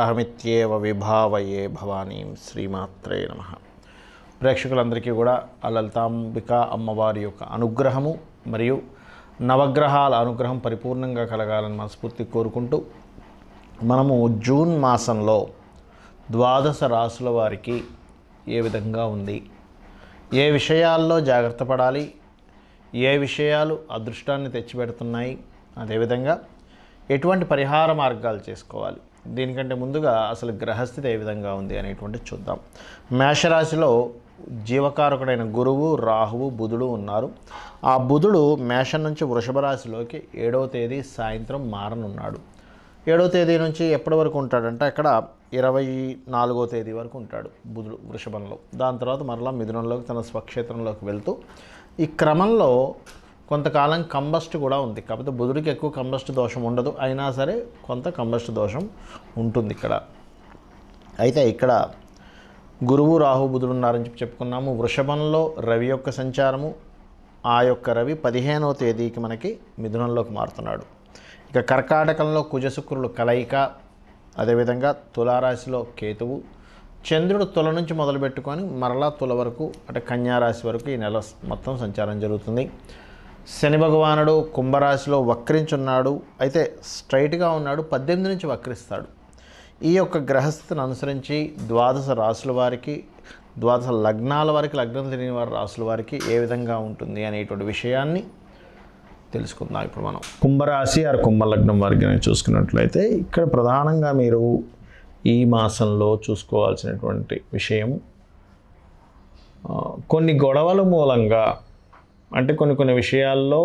అహమిత్యేవ విభావయే భవానీ శ్రీమాత్రే నమ ప్రేక్షకులందరికీ కూడా ఆ లలితాంబిక అమ్మవారి యొక్క అనుగ్రహము మరియు నవగ్రహాల అనుగ్రహం పరిపూర్ణంగా కలగాలని మనస్ఫూర్తి కోరుకుంటూ మనము జూన్ మాసంలో ద్వాదశ రాసుల వారికి ఏ విధంగా ఉంది ఏ విషయాల్లో జాగ్రత్త పడాలి ఏ విషయాలు అదృష్టాన్ని తెచ్చిపెడుతున్నాయి అదేవిధంగా ఎటువంటి పరిహార మార్గాలు చేసుకోవాలి దీనికంటే ముందుగా అసలు గ్రహస్థితి ఏ విధంగా ఉంది అనేటువంటి చూద్దాం మేషరాశిలో జీవకారకుడైన గురువు రాహువు బుధుడు ఉన్నారు ఆ బుధుడు మేషం నుంచి వృషభ రాశిలోకి ఏడవ తేదీ సాయంత్రం మారనున్నాడు ఏడవ తేదీ నుంచి ఎప్పటి వరకు ఉంటాడంటే అక్కడ ఇరవై నాలుగో తేదీ వరకు ఉంటాడు బుధుడు వృషభంలో దాని తర్వాత మరలా మిథునంలోకి తన స్వక్షేత్రంలోకి వెళ్తూ ఈ క్రమంలో కొంతకాలం కంబస్ట్ కూడా ఉంది కాకపోతే బుధుడికి ఎక్కువ కంబస్ట్ దోషం ఉండదు అయినా సరే కొంత కంబస్ట్ దోషం ఉంటుంది ఇక్కడ అయితే ఇక్కడ గురువు రాహు బుధుడు ఉన్నారని చెప్పి చెప్పుకున్నాము వృషభంలో రవి యొక్క సంచారము ఆ యొక్క రవి పదిహేనవ తేదీకి మనకి మిథునంలోకి మారుతున్నాడు ఇక కర్కాటకంలో కుజశుక్రులు కలయిక అదేవిధంగా తులారాశిలో కేతువు చంద్రుడు తుల నుంచి మొదలుపెట్టుకొని మరలా తుల వరకు అంటే కన్యారాశి వరకు ఈ నెల మొత్తం సంచారం జరుగుతుంది శని భగవానుడు కుంభరాశిలో వక్రించున్నాడు అయితే స్ట్రైట్గా ఉన్నాడు పద్దెనిమిది నుంచి వక్రిస్తాడు ఈ యొక్క గ్రహస్థితిని అనుసరించి ద్వాదశ రాసుల వారికి ద్వాదశ లగ్నాల వారికి లగ్నం తెలియని వారి రాసుల వారికి ఏ విధంగా ఉంటుంది అనేటువంటి విషయాన్ని తెలుసుకుందాం ఇప్పుడు మనం కుంభరాశి ఆరు కుంభలగ్నం వారికి చూసుకున్నట్లయితే ఇక్కడ ప్రధానంగా మీరు ఈ మాసంలో చూసుకోవాల్సినటువంటి విషయం కొన్ని గొడవల మూలంగా అంటే కొన్ని కొన్ని విషయాల్లో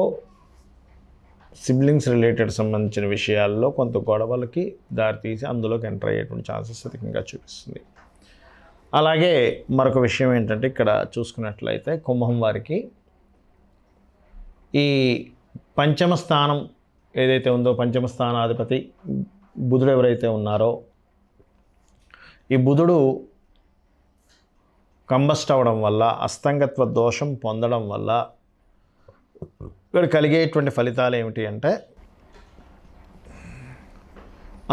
సిబ్లింగ్స్ రిలేటెడ్ సంబంధించిన విషయాల్లో కొంత గొడవలకి దారితీసి అందులోకి ఎంటర్ అయ్యేటువంటి ఛాన్సెస్ అధికంగా చూపిస్తుంది అలాగే మరొక విషయం ఏంటంటే ఇక్కడ చూసుకున్నట్లయితే కుంభం వారికి ఈ పంచమ స్థానం ఏదైతే ఉందో పంచమ స్థానాధిపతి బుధుడు ఎవరైతే ఉన్నారో ఈ బుధుడు కంబస్ట్ అవ్వడం వల్ల అస్తంగత్వ దోషం పొందడం వల్ల ఇక్కడ కలిగేటువంటి ఫలితాలు ఏమిటి అంటే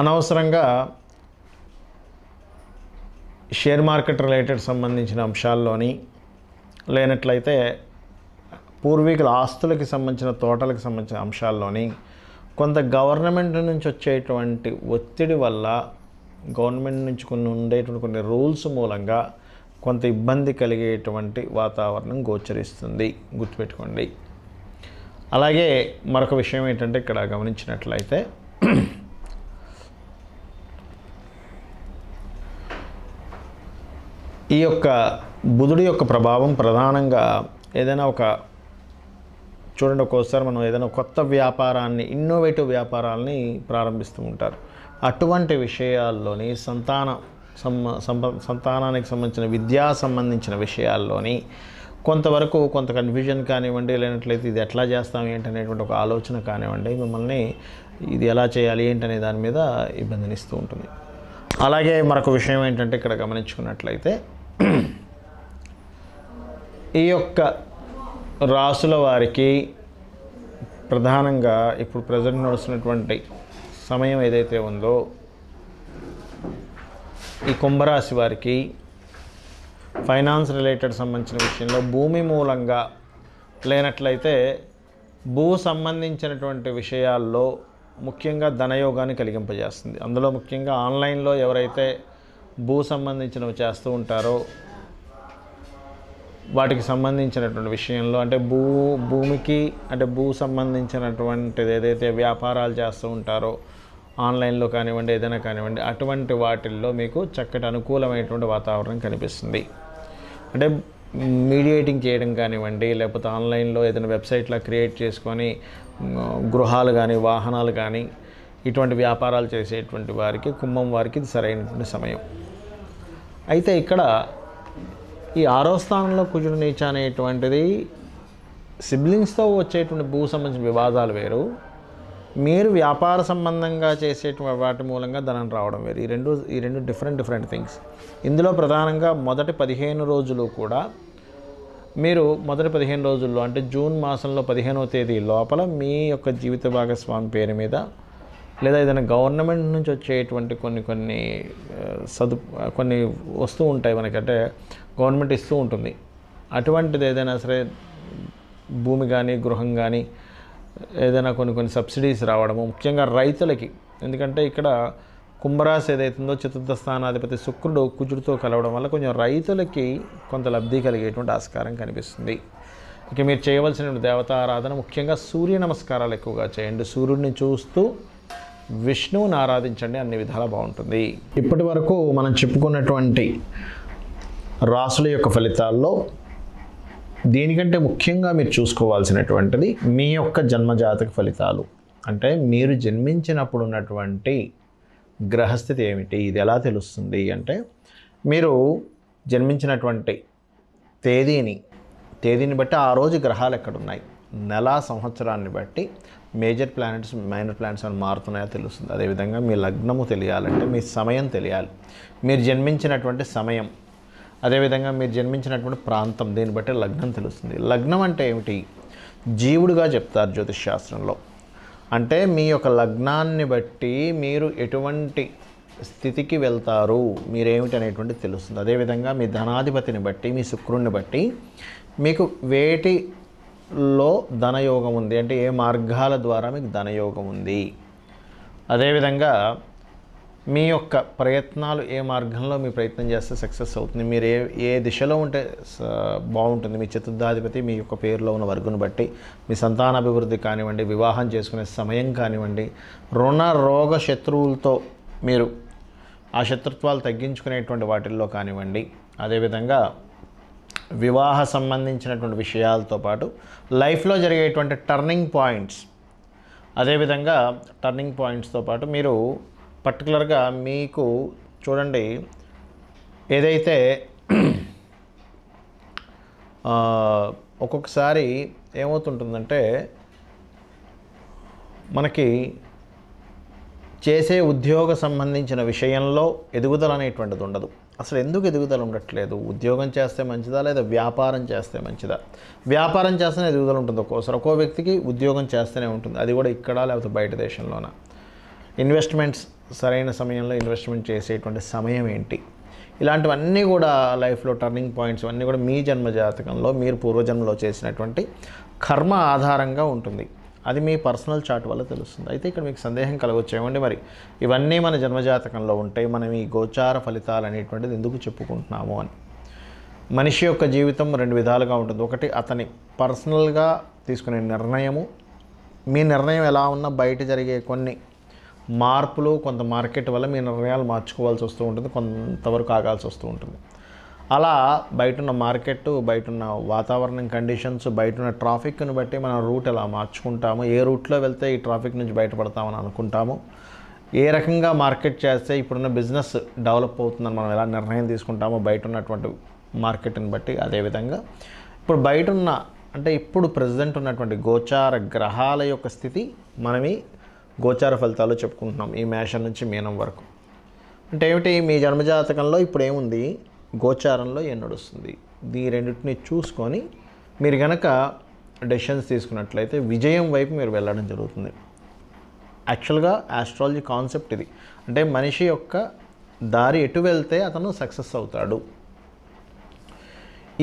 అనవసరంగా షేర్ మార్కెట్ రిలేటెడ్ సంబంధించిన అంశాల్లోని లేనట్లయితే పూర్వీకుల ఆస్తులకి సంబంధించిన తోటలకు సంబంధించిన అంశాల్లోని కొంత గవర్నమెంట్ నుంచి వచ్చేటువంటి ఒత్తిడి వల్ల గవర్నమెంట్ నుంచి కొన్ని ఉండేటువంటి కొన్ని రూల్స్ మూలంగా కొంత ఇబ్బంది కలిగేటువంటి వాతావరణం గోచరిస్తుంది గుర్తుపెట్టుకోండి అలాగే మరొక విషయం ఏంటంటే ఇక్కడ గమనించినట్లయితే ఈ యొక్క బుధుడి యొక్క ప్రభావం ప్రధానంగా ఏదైనా ఒక చూడండి ఒక్కోసారి మనం ఏదైనా కొత్త వ్యాపారాన్ని ఇన్నోవేటివ్ వ్యాపారాలని ప్రారంభిస్తూ ఉంటారు అటువంటి విషయాల్లోని సంతాన సంతానానికి సంబంధించిన విద్యా సంబంధించిన విషయాల్లోని కొంతవరకు కొంత కన్ఫ్యూజన్ కానివ్వండి లేనట్లయితే ఇది ఎట్లా చేస్తాం ఏంటనేటువంటి ఒక ఆలోచన కానివ్వండి మిమ్మల్ని ఇది ఎలా చేయాలి ఏంటనే దాని మీద ఇబ్బందినిస్తూ ఉంటుంది అలాగే మరొక విషయం ఏంటంటే ఇక్కడ గమనించుకున్నట్లయితే ఈ యొక్క రాసుల వారికి ప్రధానంగా ఇప్పుడు ప్రజెంట్ నడుస్తున్నటువంటి సమయం ఏదైతే ఉందో ఈ కుంభరాశి వారికి ఫైనాన్స్ రిలేటెడ్ సంబంధించిన విషయంలో భూమి మూలంగా లేనట్లయితే భూ సంబంధించినటువంటి విషయాల్లో ముఖ్యంగా ధనయోగాన్ని కలిగింపజేస్తుంది అందులో ముఖ్యంగా ఆన్లైన్లో ఎవరైతే భూ సంబంధించినవి చేస్తూ ఉంటారో వాటికి సంబంధించినటువంటి విషయంలో అంటే భూ భూమికి అంటే భూ సంబంధించినటువంటిది ఏదైతే వ్యాపారాలు చేస్తూ ఉంటారో ఆన్లైన్లో కానివ్వండి ఏదైనా కానివ్వండి అటువంటి వాటిల్లో మీకు చక్కటి అనుకూలమైనటువంటి వాతావరణం కనిపిస్తుంది అంటే మీడియేటింగ్ చేయడం కానివ్వండి లేకపోతే ఆన్లైన్లో ఏదైనా వెబ్సైట్లా క్రియేట్ చేసుకొని గృహాలు కానీ వాహనాలు కానీ ఇటువంటి వ్యాపారాలు చేసేటువంటి వారికి కుంభం వారికి ఇది సరైనటువంటి సమయం అయితే ఇక్కడ ఈ ఆరో స్థానంలో కుజుడు నీచ అనేటువంటిది సిబ్లింగ్స్తో వచ్చేటువంటి భూ సంబంధించిన వివాదాలు వేరు మీరు వ్యాపార సంబంధంగా చేసే వాటి మూలంగా ధనం రావడం వేరు ఈ రెండు ఈ రెండు డిఫరెంట్ డిఫరెంట్ థింగ్స్ ఇందులో ప్రధానంగా మొదటి పదిహేను రోజులు కూడా మీరు మొదటి పదిహేను రోజుల్లో అంటే జూన్ మాసంలో పదిహేనవ తేదీ లోపల మీ యొక్క జీవిత భాగస్వామి పేరు మీద లేదా ఏదైనా గవర్నమెంట్ నుంచి వచ్చేటువంటి కొన్ని కొన్ని సదు కొన్ని వస్తూ ఉంటాయి మనకంటే గవర్నమెంట్ ఇస్తూ ఉంటుంది అటువంటిది ఏదైనా సరే భూమి కానీ గృహం కానీ ఏదైనా కొన్ని కొన్ని సబ్సిడీస్ రావడము ముఖ్యంగా రైతులకి ఎందుకంటే ఇక్కడ కుంభరాశి ఏదైతుందో చతుర్థ స్థానాధిపతి శుక్రుడు కుజుడితో కలవడం వల్ల కొంచెం రైతులకి కొంత లబ్ధి కలిగేటువంటి ఆస్కారం కనిపిస్తుంది ఇక మీరు చేయవలసిన దేవతారాధన ముఖ్యంగా సూర్య నమస్కారాలు ఎక్కువగా చేయండి సూర్యుడిని చూస్తూ విష్ణువుని ఆరాధించండి అన్ని విధాలా బాగుంటుంది ఇప్పటి వరకు మనం చెప్పుకున్నటువంటి రాసుల యొక్క ఫలితాల్లో దీనికంటే ముఖ్యంగా మీరు చూసుకోవాల్సినటువంటిది మీ యొక్క జన్మజాతక ఫలితాలు అంటే మీరు జన్మించినప్పుడు ఉన్నటువంటి గ్రహస్థితి ఏమిటి ఇది ఎలా తెలుస్తుంది అంటే మీరు జన్మించినటువంటి తేదీని తేదీని బట్టి ఆ రోజు గ్రహాలు ఎక్కడున్నాయి నెల సంవత్సరాన్ని బట్టి మేజర్ ప్లానెట్స్ మైనర్ ప్లానెట్స్ అని మారుతున్నాయో తెలుస్తుంది అదేవిధంగా మీ లగ్నము తెలియాలంటే మీ సమయం తెలియాలి మీరు జన్మించినటువంటి సమయం అదేవిధంగా మీరు జన్మించినటువంటి ప్రాంతం దీన్ని బట్టి లగ్నం తెలుస్తుంది లగ్నం అంటే ఏమిటి జీవుడుగా చెప్తారు జ్యోతిష్ శాస్త్రంలో అంటే మీ యొక్క లగ్నాన్ని బట్టి మీరు ఎటువంటి స్థితికి వెళ్తారు మీరేమిటి అనేటువంటి తెలుస్తుంది అదేవిధంగా మీ ధనాధిపతిని బట్టి మీ శుక్రుడిని బట్టి మీకు వేటిలో ధనయోగం ఉంది అంటే ఏ మార్గాల ద్వారా మీకు ధనయోగం ఉంది అదేవిధంగా మీ యొక్క ప్రయత్నాలు ఏ మార్గంలో మీ ప్రయత్నం చేస్తే సక్సెస్ అవుతుంది మీరు ఏ ఏ దిశలో ఉంటే బాగుంటుంది మీ చతుర్థాధిపతి మీ యొక్క పేరులో ఉన్న వర్గును బట్టి మీ సంతాన అభివృద్ధి కానివ్వండి వివాహం చేసుకునే సమయం కానివ్వండి రుణ రోగ శత్రువులతో మీరు ఆ శత్రుత్వాలు తగ్గించుకునేటువంటి వాటిల్లో కానివ్వండి అదేవిధంగా వివాహ సంబంధించినటువంటి విషయాలతో పాటు లైఫ్లో జరిగేటువంటి టర్నింగ్ పాయింట్స్ అదేవిధంగా టర్నింగ్ పాయింట్స్తో పాటు మీరు పర్టికులర్గా మీకు చూడండి ఏదైతే ఒక్కొక్కసారి ఏమవుతుంటుందంటే మనకి చేసే ఉద్యోగ సంబంధించిన విషయంలో ఎదుగుదల అనేటువంటిది ఉండదు అసలు ఎందుకు ఎదుగుదల ఉండట్లేదు ఉద్యోగం చేస్తే మంచిదా లేదా వ్యాపారం చేస్తే మంచిదా వ్యాపారం చేస్తేనే ఎదుగుదల ఉంటుంది ఒక్కోసారి ఒక్కో వ్యక్తికి ఉద్యోగం చేస్తూనే ఉంటుంది అది కూడా ఇక్కడ లేకపోతే బయట దేశంలోన ఇన్వెస్ట్మెంట్స్ సరైన సమయంలో ఇన్వెస్ట్మెంట్ చేసేటువంటి సమయం ఏంటి ఇలాంటివన్నీ కూడా లైఫ్లో టర్నింగ్ పాయింట్స్ అన్నీ కూడా మీ జన్మ జాతకంలో మీరు పూర్వజన్మలో చేసినటువంటి కర్మ ఆధారంగా ఉంటుంది అది మీ పర్సనల్ చార్ట్ వల్ల తెలుస్తుంది అయితే ఇక్కడ మీకు సందేహం కలగొచ్చేయండి మరి ఇవన్నీ మన జన్మజాతకంలో ఉంటాయి మనం ఈ గోచార ఫలితాలు అనేటువంటిది ఎందుకు చెప్పుకుంటున్నాము అని మనిషి యొక్క జీవితం రెండు విధాలుగా ఉంటుంది ఒకటి అతని పర్సనల్గా తీసుకునే నిర్ణయము మీ నిర్ణయం ఎలా ఉన్నా బయట జరిగే కొన్ని మార్పులు కొంత మార్కెట్ వల్ల మీ నిర్ణయాలు మార్చుకోవాల్సి వస్తూ ఉంటుంది కొంతవరకు ఆగాల్సి వస్తూ ఉంటుంది అలా ఉన్న మార్కెట్ ఉన్న వాతావరణం కండిషన్స్ ఉన్న ట్రాఫిక్ను బట్టి మనం రూట్ ఎలా మార్చుకుంటాము ఏ రూట్లో వెళ్తే ఈ ట్రాఫిక్ నుంచి బయటపడతామని అనుకుంటాము ఏ రకంగా మార్కెట్ చేస్తే ఇప్పుడున్న బిజినెస్ డెవలప్ అవుతుందని మనం ఎలా నిర్ణయం తీసుకుంటామో బయట ఉన్నటువంటి మార్కెట్ని బట్టి అదేవిధంగా ఇప్పుడు బయట ఉన్న అంటే ఇప్పుడు ప్రజెంట్ ఉన్నటువంటి గోచార గ్రహాల యొక్క స్థితి మనమే గోచార ఫలితాలు చెప్పుకుంటున్నాం ఈ మేషం నుంచి మీనం వరకు అంటే ఏమిటి మీ జన్మజాతకంలో ఇప్పుడు ఏముంది గోచారంలో ఏం నడుస్తుంది ఈ రెండింటిని చూసుకొని మీరు కనుక డెసిషన్స్ తీసుకున్నట్లయితే విజయం వైపు మీరు వెళ్ళడం జరుగుతుంది యాక్చువల్గా ఆస్ట్రాలజీ కాన్సెప్ట్ ఇది అంటే మనిషి యొక్క దారి ఎటు వెళ్తే అతను సక్సెస్ అవుతాడు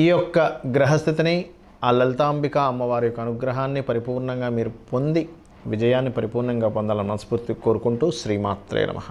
ఈ యొక్క గ్రహస్థితిని ఆ లలితాంబిక అమ్మవారి యొక్క అనుగ్రహాన్ని పరిపూర్ణంగా మీరు పొంది విజయాన్ని పరిపూర్ణంగా పొందాలని మనస్ఫూర్తి కోరుకుంటూ శ్రీమాత్రే నమ